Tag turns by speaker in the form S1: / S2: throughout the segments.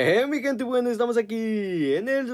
S1: Hey, mi gente, bueno, estamos aquí en el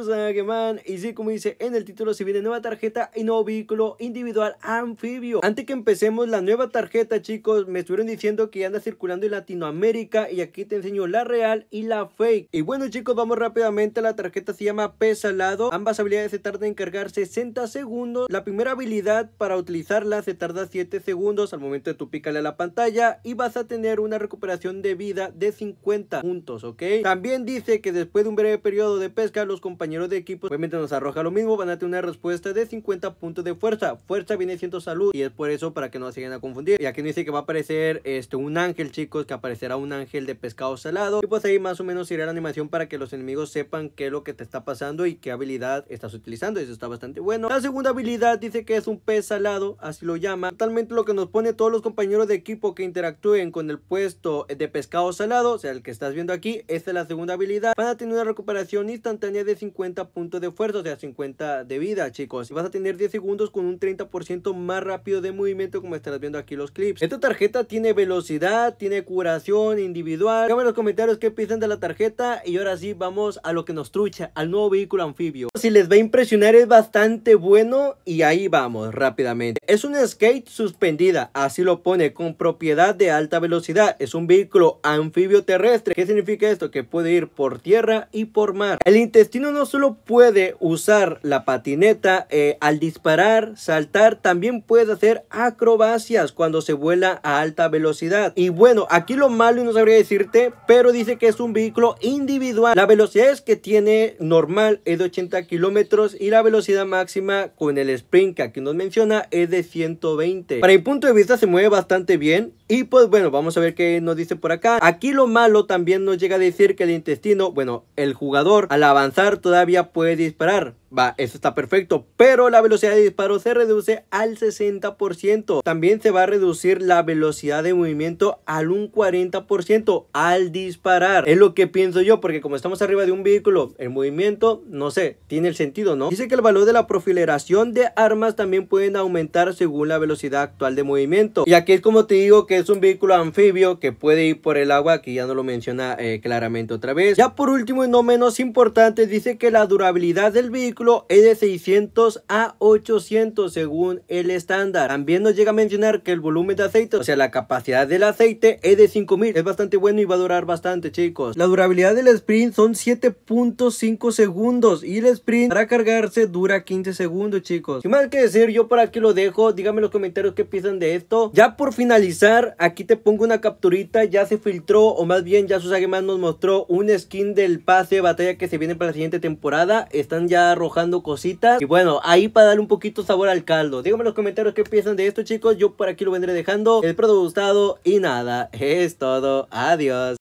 S1: Man. y sí, como dice en el título, se viene nueva tarjeta y nuevo vehículo individual anfibio. Antes que empecemos la nueva tarjeta, chicos, me estuvieron diciendo que anda circulando en Latinoamérica y aquí te enseño la real y la fake. Y bueno, chicos, vamos rápidamente, la tarjeta se llama pesalado, ambas habilidades se tardan en cargar 60 segundos. La primera habilidad para utilizarla se tarda 7 segundos al momento de tu pícale a la pantalla y vas a tener una recuperación de vida de 50 puntos, ¿ok? También dice que después de un breve periodo de pesca, los compañeros de equipo, obviamente nos arroja lo mismo, van a tener una respuesta de 50 puntos de fuerza. Fuerza viene siendo salud y es por eso para que no se a confundir. Y aquí nos dice que va a aparecer este, un ángel, chicos, que aparecerá un ángel de pescado salado. Y pues ahí más o menos irá la animación para que los enemigos sepan qué es lo que te está pasando y qué habilidad estás utilizando. y Eso está bastante bueno. La segunda habilidad dice que es un pez salado, así lo llama. Totalmente lo que nos pone todos los compañeros de equipo que interactúen con el puesto de pescado salado, o sea, el que estás viendo aquí, esta es la segunda habilidad van vas a tener una recuperación instantánea de 50 puntos de fuerza, o sea, 50 de vida, chicos. Y vas a tener 10 segundos con un 30% más rápido de movimiento, como estarás viendo aquí los clips. Esta tarjeta tiene velocidad, tiene curación individual. Déjame en los comentarios qué piensan de la tarjeta. Y ahora sí, vamos a lo que nos trucha, al nuevo vehículo anfibio. Si les va a impresionar, es bastante bueno. Y ahí vamos, rápidamente. Es un skate suspendida, así lo pone, con propiedad de alta velocidad. Es un vehículo anfibio terrestre. ¿Qué significa esto? Que puede ir por tierra y por mar. El intestino no solo puede usar la patineta eh, al disparar, saltar, también puede hacer acrobacias cuando se vuela a alta velocidad. Y bueno, aquí lo malo y no sabría decirte, pero dice que es un vehículo individual. La velocidad es que tiene normal es de 80 kilómetros y la velocidad máxima con el sprint que nos menciona es de 120. Para mi punto de vista se mueve bastante bien y pues bueno, vamos a ver qué nos dice por acá. Aquí lo malo también nos llega a decir que el intestino, bueno, el jugador al avanzar todavía puede disparar. Va, eso está perfecto, pero la velocidad de disparo se reduce al 60%. También se va a reducir la velocidad de movimiento al un 40% al disparar. Es lo que pienso yo, porque como estamos arriba de un vehículo, el movimiento, no sé, tiene el sentido, ¿no? Dice que el valor de la profileración de armas también pueden aumentar según la velocidad actual de movimiento. Y aquí es como te digo que es un vehículo anfibio que puede ir por el agua, que ya no lo menciona eh, claramente otra vez. Ya por último y no menos importante, dice que la durabilidad del vehículo es de 600 a 800 según el estándar. También nos llega a mencionar que el volumen de aceite, o sea la capacidad del aceite es de 5000. Es bastante bueno y va a durar bastante chicos. La durabilidad del sprint son 7.5 segundos y el sprint para cargarse dura 15 segundos chicos. Y más que decir yo Para aquí lo dejo. Díganme en los comentarios qué piensan de esto. Ya por finalizar aquí te pongo una capturita. Ya se filtró o más bien ya sus nos mostró un skin del pase de batalla que se viene para la siguiente temporada. Están ya arrojando cositas. Y bueno, ahí para darle un poquito sabor al caldo. Díganme en los comentarios qué piensan de esto, chicos. Yo por aquí lo vendré dejando. Espero que gustado. Y nada, es todo. Adiós.